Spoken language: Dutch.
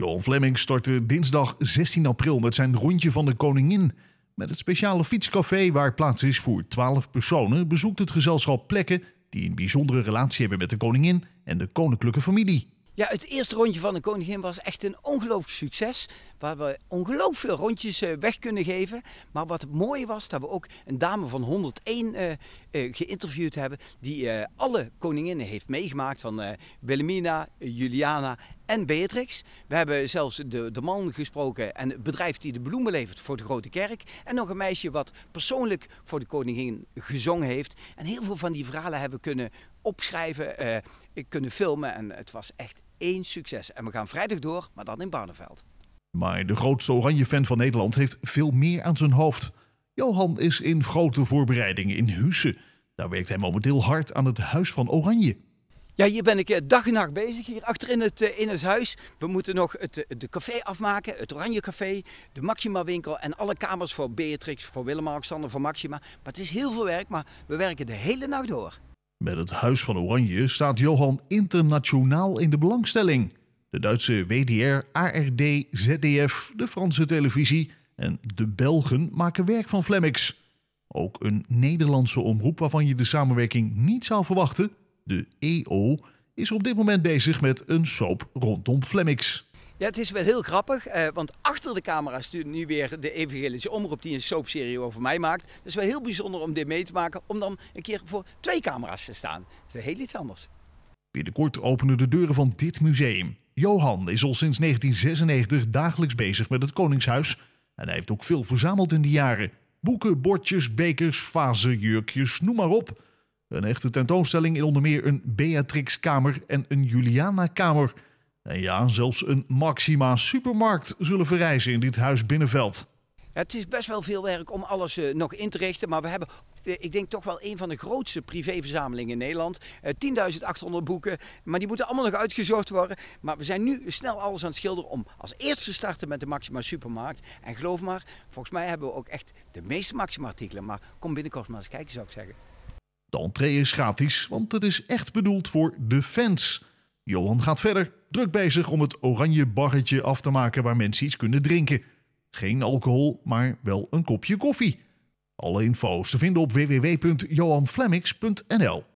Joan Fleming startte dinsdag 16 april met zijn rondje van de koningin. Met het speciale fietscafé waar plaats is voor 12 personen bezoekt het gezelschap plekken die een bijzondere relatie hebben met de koningin en de koninklijke familie. Ja, het eerste rondje van de koningin was echt een ongelooflijk succes. Waar we ongelooflijk veel rondjes eh, weg kunnen geven. Maar wat mooi mooie was, dat we ook een dame van 101 eh, eh, geïnterviewd hebben. Die alle koninginnen heeft meegemaakt. Van Wilhelmina, Juliana en Beatrix. We hebben zelfs de, de man gesproken en het bedrijf die de bloemen levert voor de grote kerk. En nog een meisje wat persoonlijk voor de koningin gezongen heeft. En heel veel van die verhalen hebben we kunnen opschrijven, eh, kunnen filmen. En het was echt één succes. En we gaan vrijdag door, maar dan in Barneveld. Maar de grootste oranje fan van Nederland heeft veel meer aan zijn hoofd. Johan is in grote voorbereidingen in Husse. Daar werkt hij momenteel hard aan het Huis van Oranje. Ja, hier ben ik eh, dag en nacht bezig, hier achter in het, eh, in het huis. We moeten nog het eh, de café afmaken, het Oranje Café, de Maxima winkel en alle kamers voor Beatrix, voor Willem-Alexander, voor Maxima. Maar het is heel veel werk, maar we werken de hele nacht door. Met het Huis van Oranje staat Johan internationaal in de belangstelling. De Duitse WDR, ARD, ZDF, de Franse televisie en de Belgen maken werk van Flemmix. Ook een Nederlandse omroep waarvan je de samenwerking niet zou verwachten, de EO, is op dit moment bezig met een soap rondom Flemmix. Ja, het is wel heel grappig, eh, want achter de camera stuurt nu weer de evangelische omroep die een soapserie over mij maakt. Het is wel heel bijzonder om dit mee te maken, om dan een keer voor twee camera's te staan. Dat is heel iets anders. Binnenkort openen de deuren van dit museum. Johan is al sinds 1996 dagelijks bezig met het Koningshuis. En hij heeft ook veel verzameld in die jaren. Boeken, bordjes, bekers, vazen, jurkjes, noem maar op. Een echte tentoonstelling in onder meer een Beatrixkamer en een Juliana-kamer. En ja, zelfs een Maxima-supermarkt zullen verrijzen in dit huis Binnenveld. het is best wel veel werk om alles eh, nog in te richten. Maar we hebben, eh, ik denk, toch wel een van de grootste privéverzamelingen in Nederland. 10.800 eh, boeken. Maar die moeten allemaal nog uitgezocht worden. Maar we zijn nu snel alles aan het schilderen om als eerste te starten met de Maxima Supermarkt. En geloof maar, volgens mij hebben we ook echt de meeste Maxima-artikelen. Maar kom binnenkort maar eens kijken, zou ik zeggen. De entree is gratis, want het is echt bedoeld voor de fans. Johan gaat verder, druk bezig om het oranje barretje af te maken waar mensen iets kunnen drinken. Geen alcohol, maar wel een kopje koffie. Alle info's te vinden op www.johanflemmix.nl